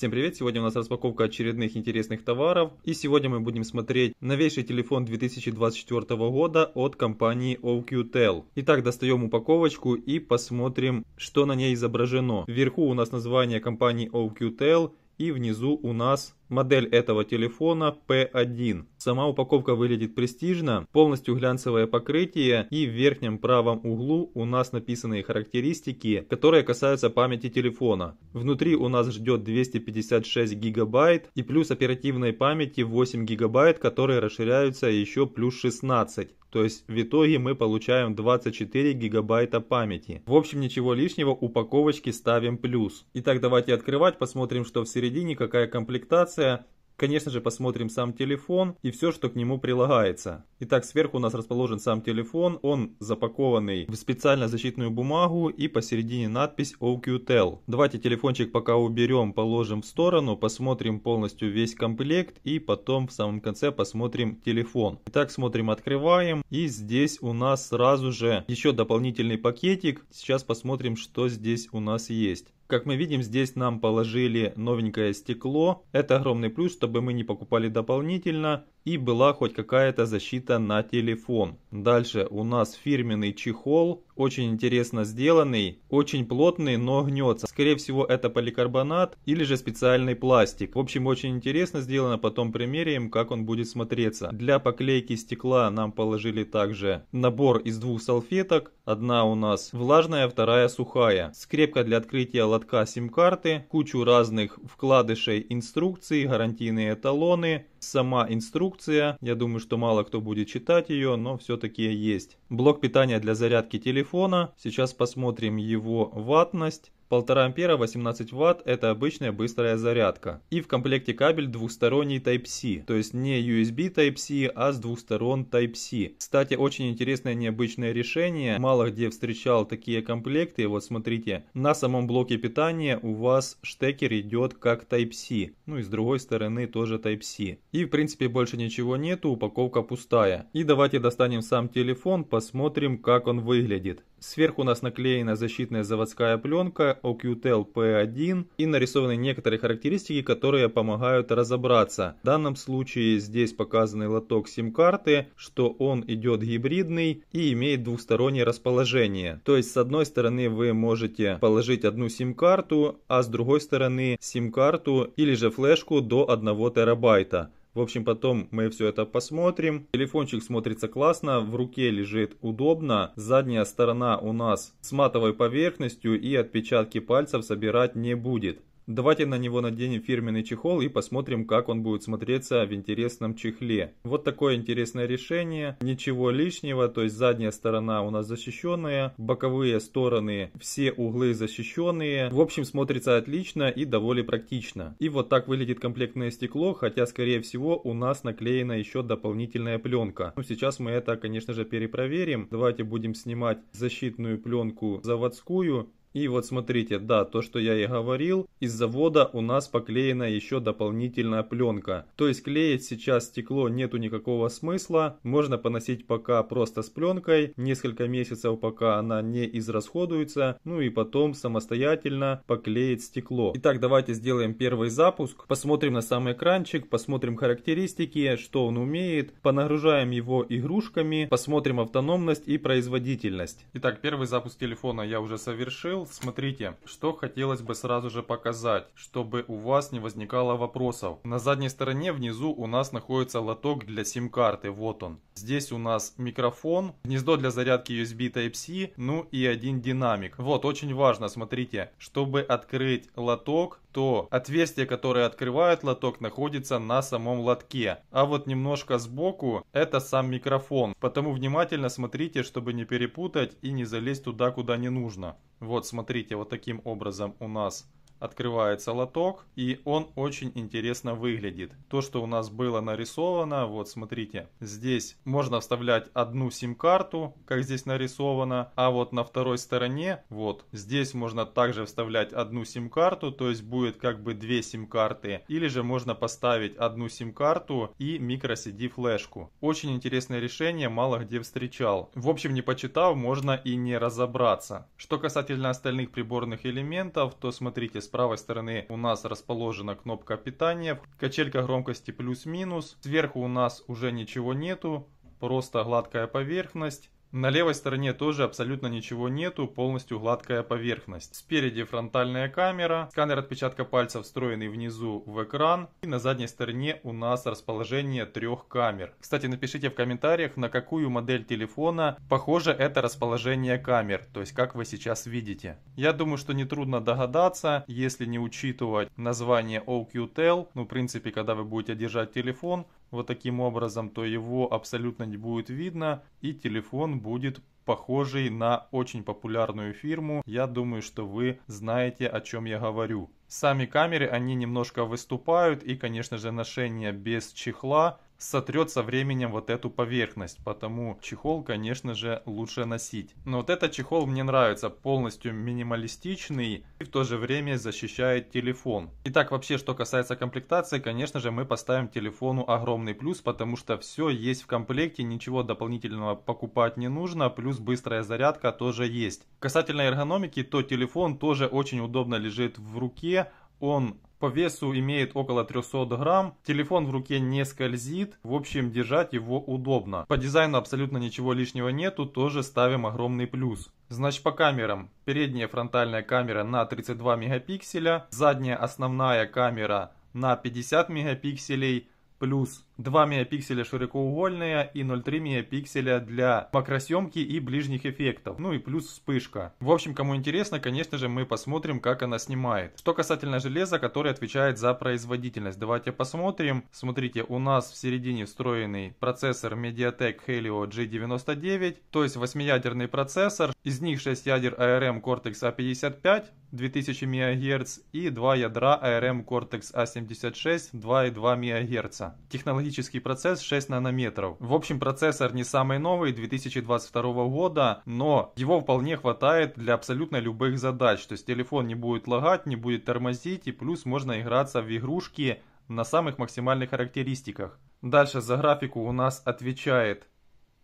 Всем привет! Сегодня у нас распаковка очередных интересных товаров. И сегодня мы будем смотреть новейший телефон 2024 года от компании OQTEL. Итак, достаем упаковочку и посмотрим, что на ней изображено. Вверху у нас название компании OQTEL и внизу у нас Модель этого телефона P1. Сама упаковка выглядит престижно, полностью глянцевое покрытие и в верхнем правом углу у нас написаны характеристики, которые касаются памяти телефона. Внутри у нас ждет 256 гигабайт и плюс оперативной памяти 8 гигабайт, которые расширяются еще плюс 16. То есть в итоге мы получаем 24 гигабайта памяти. В общем ничего лишнего, упаковочки ставим плюс. Итак, давайте открывать, посмотрим, что в середине, какая комплектация информация. Конечно же, посмотрим сам телефон и все, что к нему прилагается. Итак, сверху у нас расположен сам телефон. Он запакованный в специально защитную бумагу и посередине надпись OQTEL. Давайте телефончик пока уберем, положим в сторону, посмотрим полностью весь комплект и потом в самом конце посмотрим телефон. Итак, смотрим, открываем. И здесь у нас сразу же еще дополнительный пакетик. Сейчас посмотрим, что здесь у нас есть. Как мы видим, здесь нам положили новенькое стекло. Это огромный плюс, чтобы мы не покупали дополнительно и была хоть какая-то защита на телефон. Дальше у нас фирменный чехол, очень интересно сделанный, очень плотный, но гнется. Скорее всего это поликарбонат или же специальный пластик. В общем, очень интересно сделано, потом примеряем, как он будет смотреться. Для поклейки стекла нам положили также набор из двух салфеток. Одна у нас влажная, вторая сухая. Скрепка для открытия лотка сим-карты, кучу разных вкладышей инструкции, гарантийные талоны, сама инструкция инструкция. Я думаю, что мало кто будет читать ее, но все-таки есть. Блок питания для зарядки телефона. Сейчас посмотрим его ватность. 1,5 ампера 18 ватт – это обычная быстрая зарядка. И в комплекте кабель двухсторонний Type-C, то есть не USB Type-C, а с двух сторон Type-C. Кстати, очень интересное необычное решение, мало где встречал такие комплекты, вот смотрите, на самом блоке питания у вас штекер идет как Type-C, ну и с другой стороны тоже Type-C. И в принципе больше ничего нету, упаковка пустая. И давайте достанем сам телефон, посмотрим как он выглядит. Сверху у нас наклеена защитная заводская пленка OQTEL P1 и нарисованы некоторые характеристики, которые помогают разобраться. В данном случае здесь показаны лоток сим-карты, что он идет гибридный и имеет двухстороннее расположение. То есть с одной стороны вы можете положить одну сим-карту, а с другой стороны сим-карту или же флешку до 1 терабайта. В общем, потом мы все это посмотрим. Телефончик смотрится классно, в руке лежит удобно. Задняя сторона у нас с матовой поверхностью и отпечатки пальцев собирать не будет. Давайте на него наденем фирменный чехол и посмотрим, как он будет смотреться в интересном чехле. Вот такое интересное решение. Ничего лишнего, то есть задняя сторона у нас защищенная, боковые стороны, все углы защищенные. В общем, смотрится отлично и довольно практично. И вот так выглядит комплектное стекло, хотя, скорее всего, у нас наклеена еще дополнительная пленка. Ну, сейчас мы это, конечно же, перепроверим. Давайте будем снимать защитную пленку заводскую и вот смотрите, да, то, что я и говорил, из завода у нас поклеена еще дополнительная пленка. То есть клеить сейчас стекло нету никакого смысла, можно поносить пока просто с пленкой, несколько месяцев пока она не израсходуется, ну и потом самостоятельно поклеить стекло. Итак, давайте сделаем первый запуск, посмотрим на сам экранчик, посмотрим характеристики, что он умеет, понагружаем его игрушками, посмотрим автономность и производительность. Итак, первый запуск телефона я уже совершил открыл, смотрите, что хотелось бы сразу же показать, чтобы у вас не возникало вопросов. На задней стороне внизу у нас находится лоток для сим-карты, вот он. Здесь у нас микрофон, гнездо для зарядки USB Type-C, ну и один динамик. Вот, очень важно, смотрите, чтобы открыть лоток, то отверстие, которое открывает лоток, находится на самом лотке. А вот немножко сбоку это сам микрофон. Потому внимательно смотрите, чтобы не перепутать и не залезть туда, куда не нужно. Вот, смотрите, вот таким образом у нас открывается лоток, и он очень интересно выглядит. То, что у нас было нарисовано, вот смотрите, здесь можно вставлять одну сим-карту, как здесь нарисовано, а вот на второй стороне, вот, здесь можно также вставлять одну сим-карту, то есть будет как бы две сим-карты, или же можно поставить одну сим-карту и microSD флешку. Очень интересное решение, мало где встречал. В общем, не почитав, можно и не разобраться. Что касательно остальных приборных элементов, то смотрите, правой стороны у нас расположена кнопка питания, качелька громкости плюс-минус. Сверху у нас уже ничего нету, просто гладкая поверхность. На левой стороне тоже абсолютно ничего нету, полностью гладкая поверхность. Спереди фронтальная камера, сканер отпечатка пальца встроенный внизу в экран. И на задней стороне у нас расположение трех камер. Кстати, напишите в комментариях, на какую модель телефона похоже это расположение камер, то есть как вы сейчас видите. Я думаю, что нетрудно догадаться, если не учитывать название OQTEL, ну в принципе, когда вы будете держать телефон, вот таким образом, то его абсолютно не будет видно и телефон будет похожий на очень популярную фирму. Я думаю, что вы знаете, о чем я говорю. Сами камеры, они немножко выступают и, конечно же, ношение без чехла сотрет со временем вот эту поверхность, потому чехол, конечно же, лучше носить. Но вот этот чехол мне нравится, полностью минималистичный и в то же время защищает телефон. Итак, вообще, что касается комплектации, конечно же, мы поставим телефону огромный плюс, потому что все есть в комплекте, ничего дополнительного покупать не нужно, плюс быстрая зарядка тоже есть. Касательно эргономики, то телефон тоже очень удобно лежит в руке, он по весу имеет около 300 грамм, телефон в руке не скользит, в общем держать его удобно. По дизайну абсолютно ничего лишнего нету, тоже ставим огромный плюс. Значит по камерам, передняя фронтальная камера на 32 мегапикселя, задняя основная камера на 50 мегапикселей, плюс 2 мегапикселя широкоугольные и 0,3 мегапикселя для макросъемки и ближних эффектов. Ну и плюс вспышка. В общем, кому интересно, конечно же, мы посмотрим, как она снимает. Что касательно железа, которое отвечает за производительность. Давайте посмотрим. Смотрите, у нас в середине встроенный процессор Mediatek Helio G99, то есть 8-ядерный процессор. Из них 6 ядер ARM Cortex A55, 2000 МГц и два ядра ARM Cortex-A76 2,2 МГц. Технологический процесс 6 нанометров. В общем, процессор не самый новый 2022 года, но его вполне хватает для абсолютно любых задач. То есть телефон не будет лагать, не будет тормозить и плюс можно играться в игрушки на самых максимальных характеристиках. Дальше за графику у нас отвечает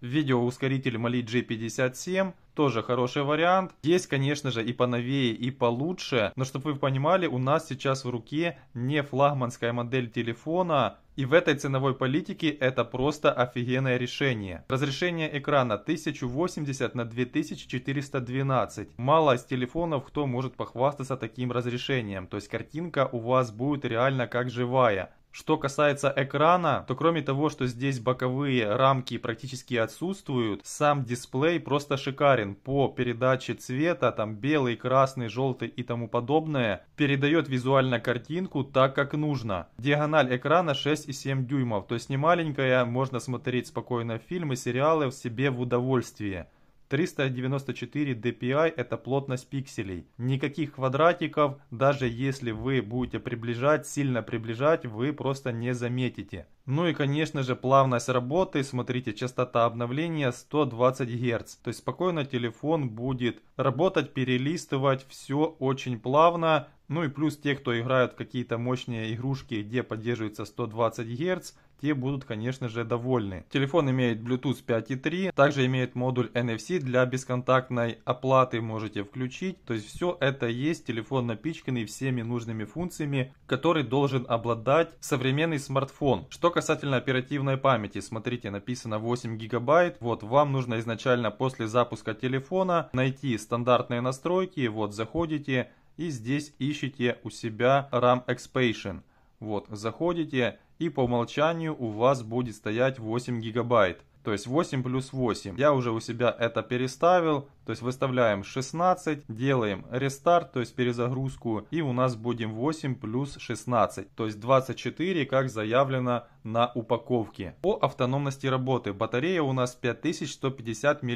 Видеоускоритель Mali G57 тоже хороший вариант. Есть, конечно же, и поновее, и получше. Но чтобы вы понимали, у нас сейчас в руке не флагманская модель телефона. И в этой ценовой политике это просто офигенное решение. Разрешение экрана 1080 на 2412. Мало из телефонов, кто может похвастаться таким разрешением. То есть картинка у вас будет реально как живая. Что касается экрана, то кроме того, что здесь боковые рамки практически отсутствуют, сам дисплей просто шикарен по передаче цвета, там белый, красный, желтый и тому подобное, передает визуально картинку так, как нужно. Диагональ экрана 6,7 дюймов, то есть не маленькая, можно смотреть спокойно фильмы, сериалы в себе в удовольствие. 394 DPI это плотность пикселей. Никаких квадратиков, даже если вы будете приближать, сильно приближать, вы просто не заметите. Ну и конечно же плавность работы, смотрите, частота обновления 120 Гц. То есть спокойно телефон будет работать, перелистывать, все очень плавно, ну и плюс те, кто играют в какие-то мощные игрушки, где поддерживается 120 Гц, те будут, конечно же, довольны. Телефон имеет Bluetooth 5.3, также имеет модуль NFC для бесконтактной оплаты, можете включить. То есть все это есть телефон напичканный всеми нужными функциями, который должен обладать современный смартфон. Что касательно оперативной памяти, смотрите, написано 8 гигабайт. Вот вам нужно изначально после запуска телефона найти стандартные настройки, вот заходите, и здесь ищете у себя RAM Expansion. Вот, заходите и по умолчанию у вас будет стоять 8 гигабайт то есть 8 плюс 8. Я уже у себя это переставил, то есть выставляем 16, делаем рестарт, то есть перезагрузку, и у нас будем 8 плюс 16, то есть 24, как заявлено на упаковке. По автономности работы батарея у нас 5150 мАч.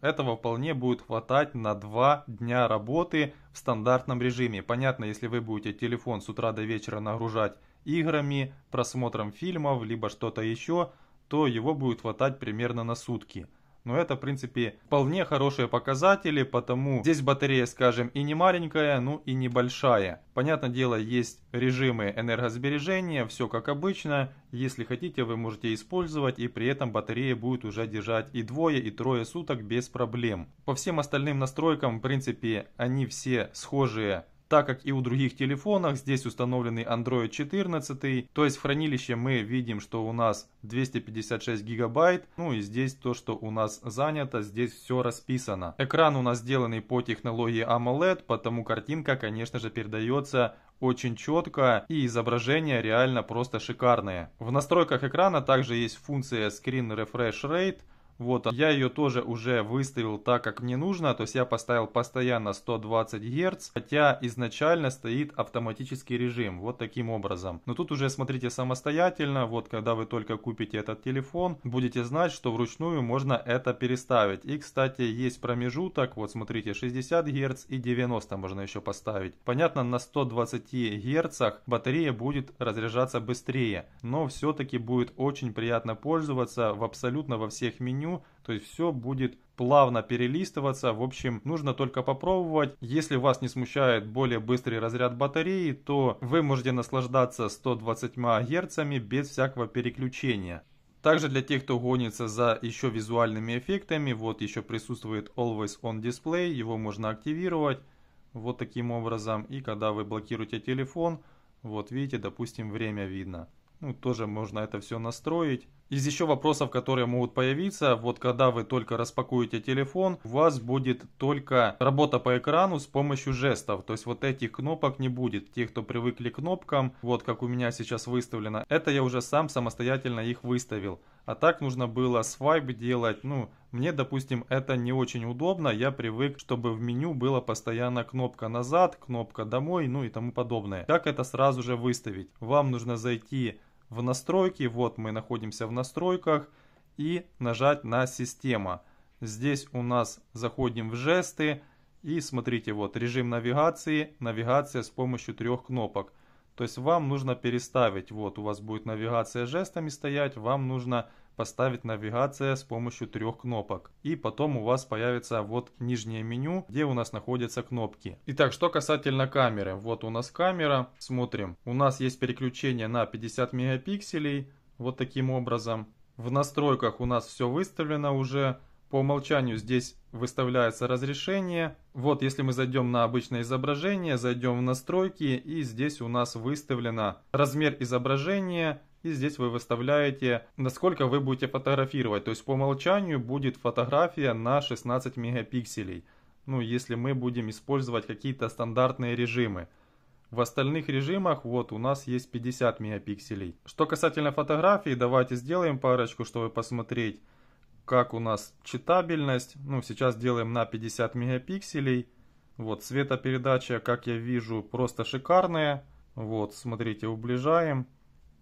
Этого вполне будет хватать на 2 дня работы в стандартном режиме. Понятно, если вы будете телефон с утра до вечера нагружать играми, просмотром фильмов, либо что-то еще – то его будет хватать примерно на сутки. Но это, в принципе, вполне хорошие показатели, потому здесь батарея, скажем, и не маленькая, ну и небольшая. Понятное дело, есть режимы энергосбережения, все как обычно. Если хотите, вы можете использовать, и при этом батарея будет уже держать и двое, и трое суток без проблем. По всем остальным настройкам, в принципе, они все схожие так как и у других телефонов здесь установленный Android 14, то есть в хранилище мы видим, что у нас 256 гигабайт, ну и здесь то, что у нас занято, здесь все расписано. Экран у нас сделанный по технологии AMOLED, потому картинка, конечно же, передается очень четко и изображение реально просто шикарное. В настройках экрана также есть функция Screen Refresh Rate, вот, а я ее тоже уже выставил так, как мне нужно, то есть я поставил постоянно 120 Гц, хотя изначально стоит автоматический режим, вот таким образом. Но тут уже смотрите самостоятельно, вот когда вы только купите этот телефон, будете знать, что вручную можно это переставить. И, кстати, есть промежуток, вот смотрите, 60 Гц и 90 можно еще поставить. Понятно, на 120 Гц батарея будет разряжаться быстрее, но все-таки будет очень приятно пользоваться в абсолютно во всех меню, то есть все будет плавно перелистываться. В общем, нужно только попробовать. Если вас не смущает более быстрый разряд батареи, то вы можете наслаждаться 120 Гц без всякого переключения. Также для тех, кто гонится за еще визуальными эффектами, вот еще присутствует Always On Display, его можно активировать вот таким образом. И когда вы блокируете телефон, вот видите, допустим, время видно. Ну, тоже можно это все настроить. Из еще вопросов, которые могут появиться, вот когда вы только распакуете телефон, у вас будет только работа по экрану с помощью жестов. То есть вот этих кнопок не будет. Те, кто привыкли к кнопкам, вот как у меня сейчас выставлено, это я уже сам самостоятельно их выставил. А так нужно было свайп делать, ну, мне, допустим, это не очень удобно, я привык, чтобы в меню была постоянно кнопка назад, кнопка домой, ну и тому подобное. Как это сразу же выставить? Вам нужно зайти в настройки. Вот мы находимся в настройках и нажать на система. Здесь у нас заходим в жесты и смотрите, вот режим навигации, навигация с помощью трех кнопок. То есть вам нужно переставить, вот у вас будет навигация жестами стоять, вам нужно поставить навигация с помощью трех кнопок. И потом у вас появится вот нижнее меню, где у нас находятся кнопки. Итак, что касательно камеры. Вот у нас камера. Смотрим. У нас есть переключение на 50 мегапикселей. Вот таким образом. В настройках у нас все выставлено уже. По умолчанию здесь выставляется разрешение. Вот если мы зайдем на обычное изображение, зайдем в настройки и здесь у нас выставлено размер изображения, и здесь вы выставляете, насколько вы будете фотографировать. То есть по умолчанию будет фотография на 16 мегапикселей. Ну, если мы будем использовать какие-то стандартные режимы. В остальных режимах вот у нас есть 50 мегапикселей. Что касательно фотографии, давайте сделаем парочку, чтобы посмотреть, как у нас читабельность. Ну, сейчас делаем на 50 мегапикселей. Вот, цветопередача, как я вижу, просто шикарная. Вот, смотрите, уближаем.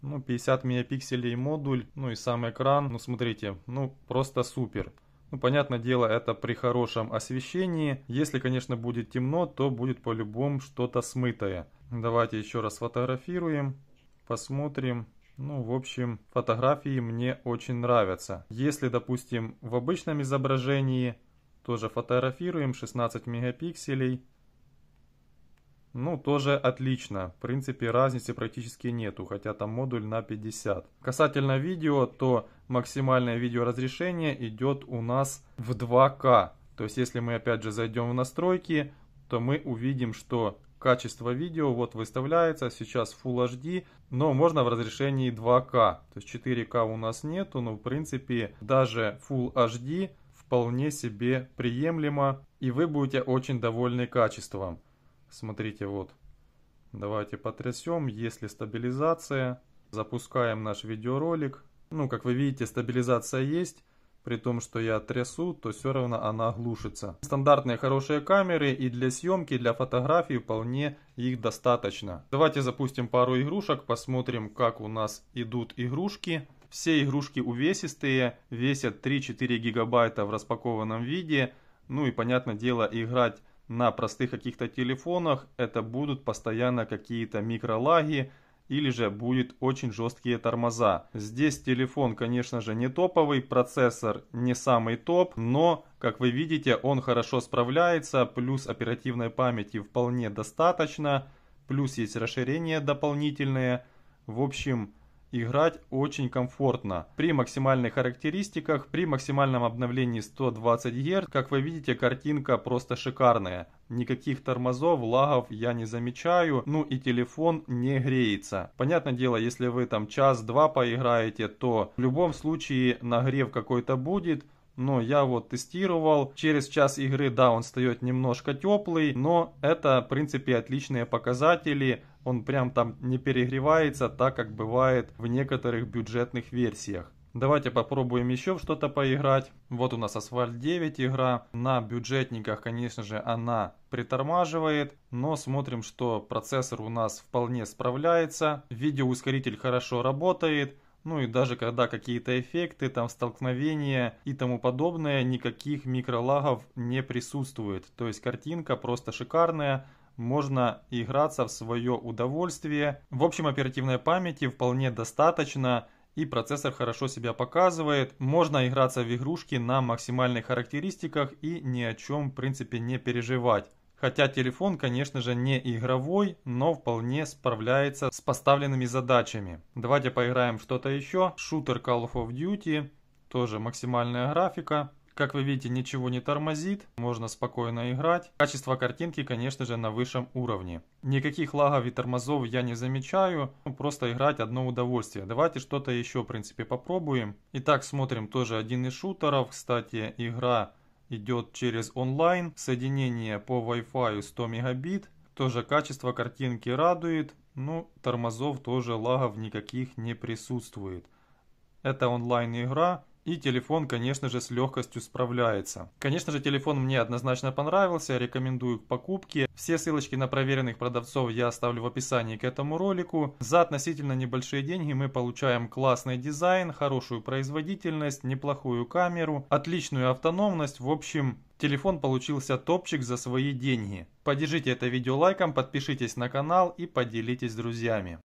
Ну, 50 мегапикселей модуль, ну и сам экран, ну смотрите, ну просто супер. Ну, понятное дело, это при хорошем освещении. Если, конечно, будет темно, то будет по-любому что-то смытое. Давайте еще раз фотографируем, посмотрим. Ну, в общем, фотографии мне очень нравятся. Если, допустим, в обычном изображении, тоже фотографируем 16 мегапикселей. Ну, тоже отлично. В принципе, разницы практически нету, хотя там модуль на 50. Касательно видео, то максимальное видеоразрешение идет у нас в 2К. То есть, если мы опять же зайдем в настройки, то мы увидим, что качество видео вот выставляется сейчас Full HD, но можно в разрешении 2К. То есть 4К у нас нету, но в принципе даже Full HD вполне себе приемлемо и вы будете очень довольны качеством. Смотрите, вот. Давайте потрясем, Есть ли стабилизация. Запускаем наш видеоролик. Ну, как вы видите, стабилизация есть. При том, что я трясу, то все равно она глушится. Стандартные хорошие камеры и для съемки, и для фотографий вполне их достаточно. Давайте запустим пару игрушек, посмотрим, как у нас идут игрушки. Все игрушки увесистые, весят 3-4 гигабайта в распакованном виде. Ну и, понятное дело, играть на простых каких-то телефонах это будут постоянно какие-то микролаги или же будет очень жесткие тормоза. Здесь телефон, конечно же, не топовый, процессор не самый топ, но, как вы видите, он хорошо справляется, плюс оперативной памяти вполне достаточно, плюс есть расширения дополнительные. В общем, играть очень комфортно. При максимальных характеристиках, при максимальном обновлении 120 Гц, как вы видите, картинка просто шикарная. Никаких тормозов, лагов я не замечаю, ну и телефон не греется. Понятное дело, если вы там час-два поиграете, то в любом случае нагрев какой-то будет, но я вот тестировал. Через час игры, да, он встает немножко теплый, но это, в принципе, отличные показатели он прям там не перегревается, так как бывает в некоторых бюджетных версиях. Давайте попробуем еще что-то поиграть. Вот у нас Асфальт 9 игра. На бюджетниках, конечно же, она притормаживает, но смотрим, что процессор у нас вполне справляется. Видеоускоритель хорошо работает. Ну и даже когда какие-то эффекты, там столкновения и тому подобное, никаких микролагов не присутствует. То есть картинка просто шикарная, можно играться в свое удовольствие. В общем, оперативной памяти вполне достаточно, и процессор хорошо себя показывает. Можно играться в игрушки на максимальных характеристиках и ни о чем, в принципе, не переживать. Хотя телефон, конечно же, не игровой, но вполне справляется с поставленными задачами. Давайте поиграем что-то еще. Шутер Call of Duty, тоже максимальная графика, как вы видите, ничего не тормозит, можно спокойно играть. Качество картинки, конечно же, на высшем уровне. Никаких лагов и тормозов я не замечаю, ну, просто играть одно удовольствие. Давайте что-то еще, в принципе, попробуем. Итак, смотрим тоже один из шутеров. Кстати, игра идет через онлайн, соединение по Wi-Fi 100 мегабит. Тоже качество картинки радует, ну тормозов тоже лагов никаких не присутствует. Это онлайн игра, и телефон, конечно же, с легкостью справляется. Конечно же, телефон мне однозначно понравился, рекомендую к покупке. Все ссылочки на проверенных продавцов я оставлю в описании к этому ролику. За относительно небольшие деньги мы получаем классный дизайн, хорошую производительность, неплохую камеру, отличную автономность. В общем, телефон получился топчик за свои деньги. Поддержите это видео лайком, подпишитесь на канал и поделитесь с друзьями.